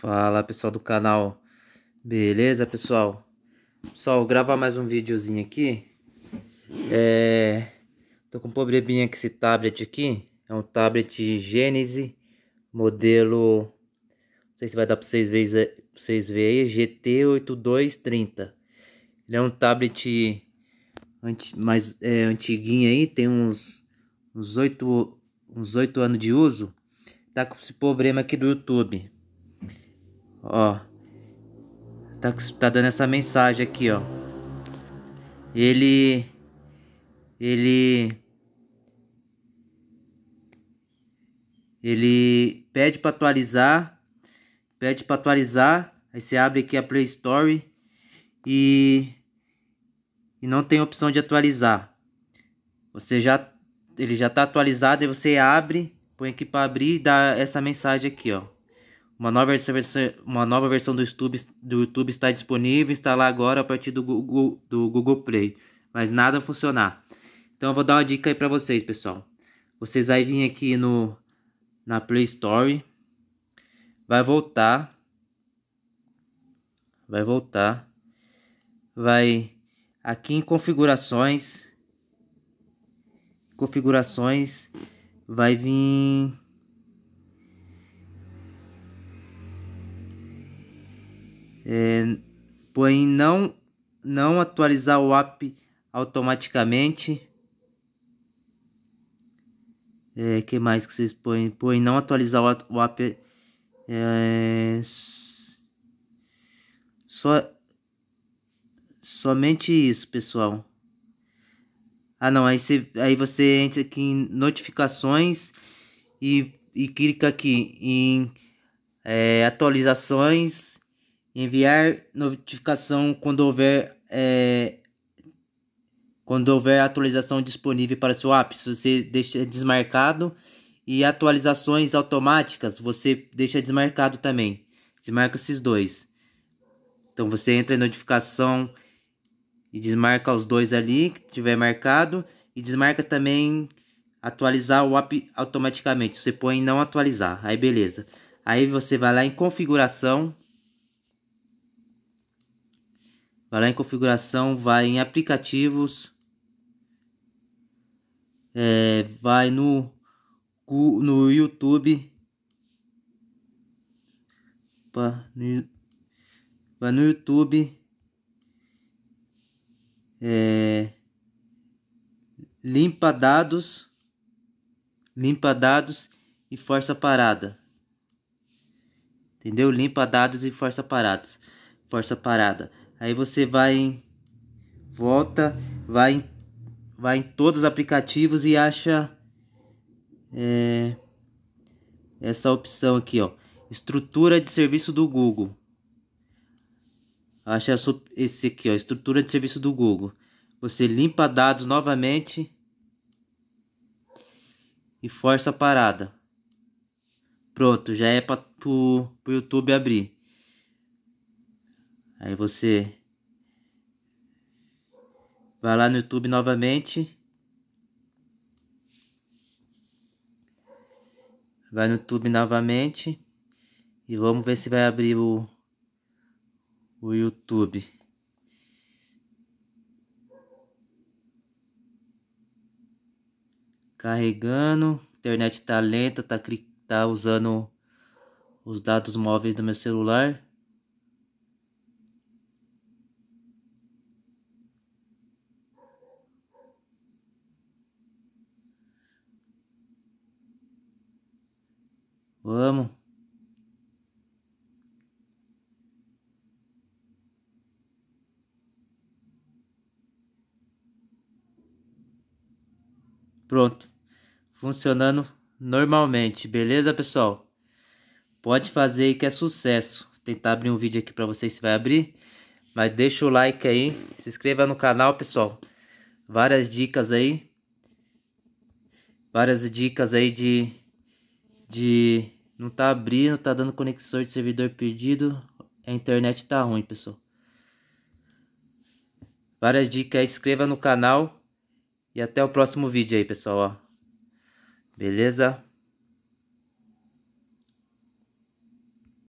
Fala pessoal do canal, beleza pessoal? Pessoal, gravar mais um videozinho aqui é... Tô com um probleminha com esse tablet aqui É um tablet Genesis Modelo Não sei se vai dar pra vocês verem, é, pra vocês verem aí GT8230 Ele é um tablet anti, mais é, antiguinho aí Tem uns, uns, 8, uns 8 anos de uso Tá com esse problema aqui do YouTube Ó. Tá, tá dando essa mensagem aqui, ó. Ele. Ele. Ele pede para atualizar. Pede para atualizar. Aí você abre aqui a Play Store. E. E não tem opção de atualizar. Você já. Ele já tá atualizado. e você abre. Põe aqui para abrir e dá essa mensagem aqui, ó. Uma nova, uma nova versão do YouTube, do YouTube está disponível, instalar agora a partir do Google, do Google Play, mas nada funcionar. Então eu vou dar uma dica aí para vocês, pessoal. Vocês vão vir aqui no na Play Store, vai voltar, vai voltar, vai aqui em configurações, configurações, vai vir é, porém não, não atualizar o app automaticamente. É, que mais que vocês põem? Põem não atualizar o, o app. É, só, somente isso, pessoal. Ah não, aí você, aí você entra aqui em notificações e, e clica aqui em é, atualizações enviar notificação quando houver é, quando houver atualização disponível para seu app. você deixa desmarcado e atualizações automáticas, você deixa desmarcado também. Desmarca esses dois. Então você entra em notificação e desmarca os dois ali que tiver marcado e desmarca também atualizar o app automaticamente. Você põe não atualizar. Aí beleza. Aí você vai lá em configuração Vai lá em configuração, vai em aplicativos. É, vai no, no YouTube. Vai no YouTube. É, limpa dados. Limpa dados e força parada. Entendeu? Limpa dados e força paradas. Força parada. Aí você vai, volta, vai, vai em todos os aplicativos e acha é, essa opção aqui, ó. Estrutura de serviço do Google. Acha esse aqui, ó. Estrutura de serviço do Google. Você limpa dados novamente e força a parada. Pronto, já é para o YouTube abrir. Aí você vai lá no YouTube novamente. Vai no YouTube novamente. E vamos ver se vai abrir o, o YouTube. Carregando. Internet tá lenta, tá, tá usando os dados móveis do meu celular. Vamos. Pronto. Funcionando normalmente, beleza, pessoal? Pode fazer aí que é sucesso. Vou tentar abrir um vídeo aqui para vocês se vai abrir. Mas deixa o like aí, se inscreva no canal, pessoal. Várias dicas aí. Várias dicas aí de de não tá abrindo, tá dando conexão de servidor perdido. A internet tá ruim, pessoal. Várias dicas, inscreva no canal. E até o próximo vídeo aí, pessoal, ó. Beleza?